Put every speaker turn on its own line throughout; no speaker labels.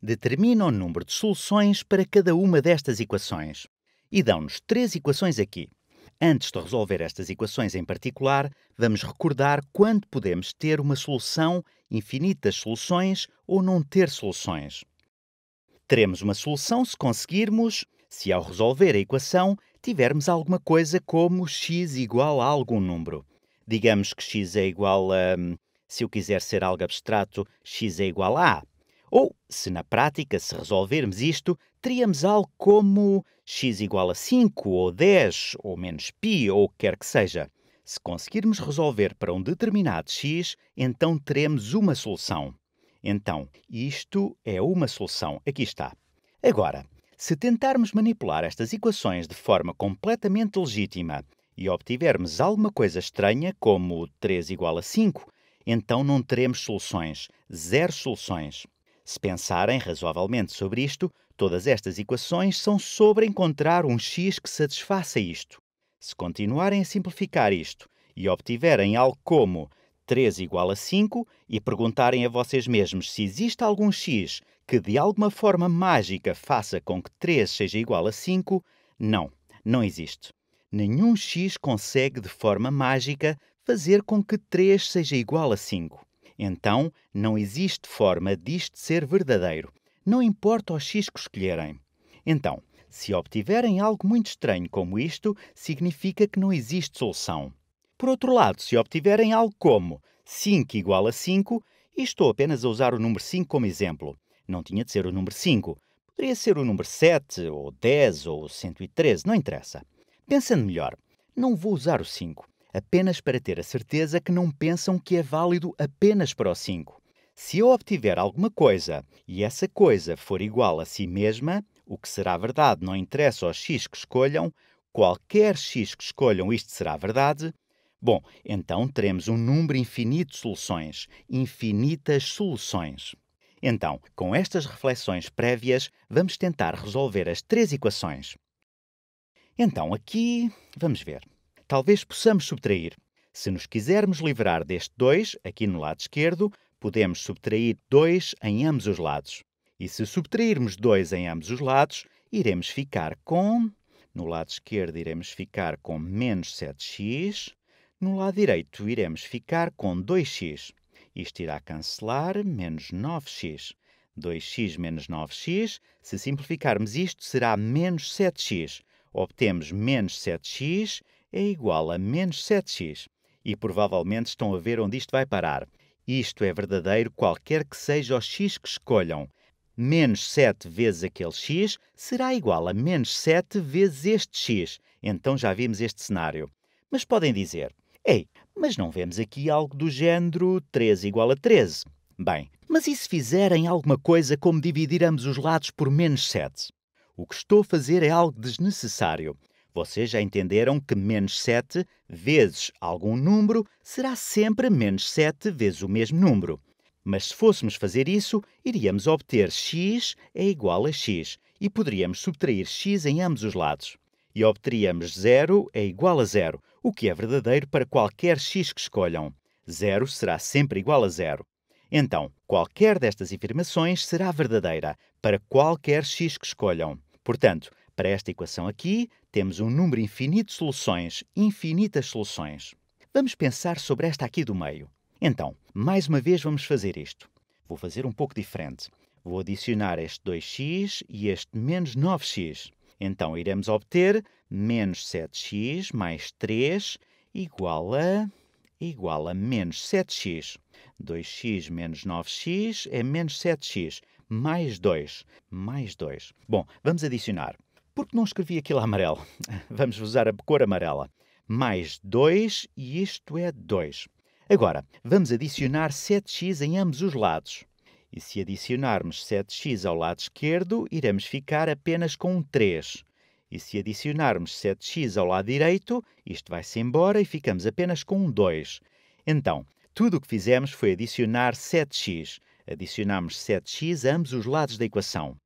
Determina o número de soluções para cada uma destas equações e dão-nos três equações aqui. Antes de resolver estas equações em particular, vamos recordar quando podemos ter uma solução, infinitas soluções ou não ter soluções. Teremos uma solução se conseguirmos, se ao resolver a equação tivermos alguma coisa como x igual a algum número. Digamos que x é igual a. Hum, se eu quiser ser algo abstrato, x é igual a. Ou, se na prática se resolvermos isto, teríamos algo como x igual a 5, ou 10, ou menos π, ou o que quer que seja. Se conseguirmos resolver para um determinado x, então teremos uma solução. Então, isto é uma solução. Aqui está. Agora, se tentarmos manipular estas equações de forma completamente legítima e obtivermos alguma coisa estranha, como 3 igual a 5, então não teremos soluções, zero soluções. Se pensarem razoavelmente sobre isto, todas estas equações são sobre encontrar um x que satisfaça isto. Se continuarem a simplificar isto e obtiverem algo como 3 igual a 5 e perguntarem a vocês mesmos se existe algum x que de alguma forma mágica faça com que 3 seja igual a 5, não, não existe. Nenhum x consegue de forma mágica fazer com que 3 seja igual a 5. Então, não existe forma disto ser verdadeiro, não importa os X que escolherem. Então, se obtiverem algo muito estranho como isto, significa que não existe solução. Por outro lado, se obtiverem algo como 5 igual a 5, e estou apenas a usar o número 5 como exemplo, não tinha de ser o número 5, poderia ser o número 7, ou 10, ou 113, não interessa. Pensando melhor, não vou usar o 5 apenas para ter a certeza que não pensam que é válido apenas para o 5. Se eu obtiver alguma coisa e essa coisa for igual a si mesma, o que será verdade não interessa aos x que escolham, qualquer x que escolham isto será verdade, bom, então teremos um número infinito de soluções, infinitas soluções. Então, com estas reflexões prévias, vamos tentar resolver as três equações. Então, aqui, vamos ver talvez possamos subtrair. Se nos quisermos livrar deste 2, aqui no lado esquerdo, podemos subtrair 2 em ambos os lados. E se subtrairmos 2 em ambos os lados, iremos ficar com... No lado esquerdo iremos ficar com menos 7x. No lado direito iremos ficar com 2x. Isto irá cancelar menos 9x. 2x menos 9x, se simplificarmos isto, será menos 7x. Obtemos menos 7x é igual a menos 7x. E provavelmente estão a ver onde isto vai parar. Isto é verdadeiro qualquer que seja o x que escolham. Menos 7 vezes aquele x será igual a menos 7 vezes este x. Então já vimos este cenário. Mas podem dizer, ei, mas não vemos aqui algo do género 13 igual a 13. Bem, mas e se fizerem alguma coisa como dividir ambos os lados por menos 7? O que estou a fazer é algo desnecessário. Vocês já entenderam que menos 7 vezes algum número será sempre menos 7 vezes o mesmo número. Mas se fôssemos fazer isso, iríamos obter x é igual a x e poderíamos subtrair x em ambos os lados. E obteríamos 0 é igual a 0, o que é verdadeiro para qualquer x que escolham. 0 será sempre igual a 0. Então, qualquer destas afirmações será verdadeira para qualquer x que escolham. Portanto, para esta equação aqui, temos um número infinito de soluções, infinitas soluções. Vamos pensar sobre esta aqui do meio. Então, mais uma vez vamos fazer isto. Vou fazer um pouco diferente. Vou adicionar este 2x e este menos 9x. Então, iremos obter menos 7x mais 3 igual a... igual a menos 7x. 2x menos 9x é menos 7x, mais 2, mais 2. Bom, vamos adicionar. Porque não escrevi aquilo amarelo. Vamos usar a cor amarela. Mais 2 e isto é 2. Agora, vamos adicionar 7x em ambos os lados. E se adicionarmos 7x ao lado esquerdo, iremos ficar apenas com 3. E se adicionarmos 7x ao lado direito, isto vai-se embora e ficamos apenas com 2. Então, tudo o que fizemos foi adicionar 7x. Adicionamos 7x a ambos os lados da equação.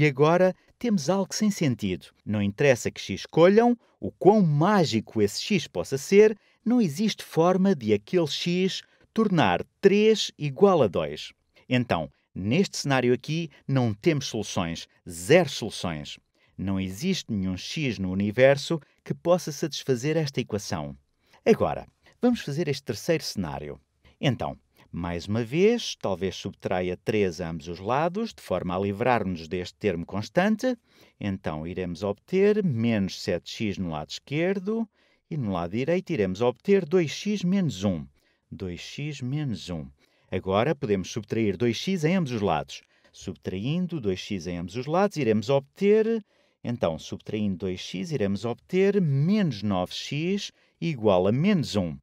E agora temos algo sem sentido. Não interessa que X escolham, o quão mágico esse X possa ser, não existe forma de aquele X tornar 3 igual a 2. Então, neste cenário aqui, não temos soluções, zero soluções. Não existe nenhum X no universo que possa satisfazer esta equação. Agora, vamos fazer este terceiro cenário. Então, mais uma vez, talvez subtraia 3 a ambos os lados, de forma a livrar-nos deste termo constante. Então, iremos obter menos 7x no lado esquerdo e no lado direito iremos obter 2x menos 1. 2x menos 1. Agora, podemos subtrair 2x em ambos os lados. Subtraindo 2x em ambos os lados, iremos obter... Então, subtraindo 2x, iremos obter menos 9x igual a menos 1.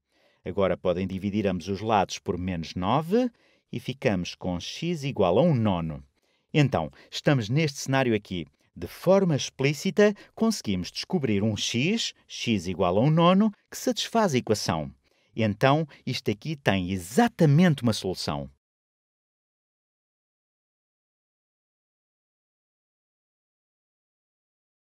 Agora podem dividir ambos os lados por menos 9 e ficamos com x igual a 1 nono. Então, estamos neste cenário aqui. De forma explícita, conseguimos descobrir um x, x igual a 1 nono, que satisfaz a equação. Então, isto aqui tem exatamente uma solução.